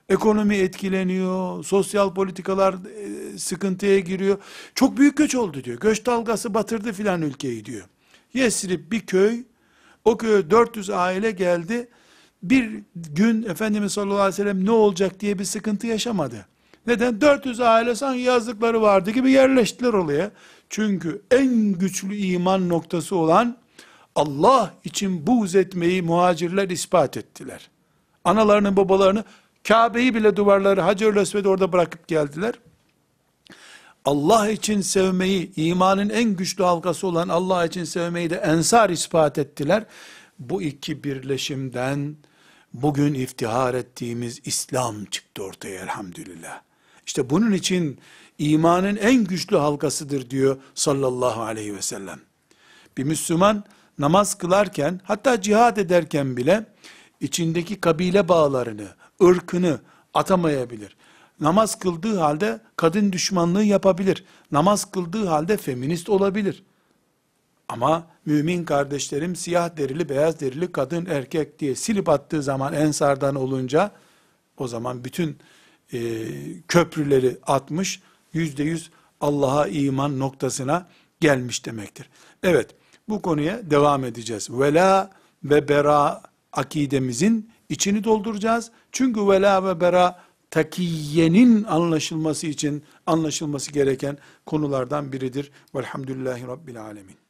Ekonomi etkileniyor, sosyal politikalar e, sıkıntıya giriyor. Çok büyük göç oldu diyor. Göç dalgası batırdı filan ülkeyi diyor. Yesrib bir köy o köye 400 aile geldi. Bir gün Efendimiz sallallahu aleyhi ve sellem ne olacak diye bir sıkıntı yaşamadı. Neden? 400 aile sanki yazdıkları vardı gibi yerleştiler oraya. Çünkü en güçlü iman noktası olan Allah için buğz etmeyi muhacirler ispat ettiler. Analarının babalarını Kabe'yi bile duvarları Hacer-ül Esved'i orada bırakıp geldiler. Allah için sevmeyi, imanın en güçlü halkası olan Allah için sevmeyi de ensar ispat ettiler. Bu iki birleşimden bugün iftihar ettiğimiz İslam çıktı ortaya elhamdülillah. İşte bunun için imanın en güçlü halkasıdır diyor sallallahu aleyhi ve sellem. Bir Müslüman namaz kılarken hatta cihad ederken bile içindeki kabile bağlarını, ırkını atamayabilir namaz kıldığı halde kadın düşmanlığı yapabilir. Namaz kıldığı halde feminist olabilir. Ama mümin kardeşlerim siyah derili, beyaz derili, kadın, erkek diye silip attığı zaman ensardan olunca o zaman bütün e, köprüleri atmış, yüzde yüz Allah'a iman noktasına gelmiş demektir. Evet, bu konuya devam edeceğiz. Vela ve bera akidemizin içini dolduracağız. Çünkü vela ve bera takiyenin anlaşılması için anlaşılması gereken konulardan biridir. Velhamdülillahi Rabbil Alemin.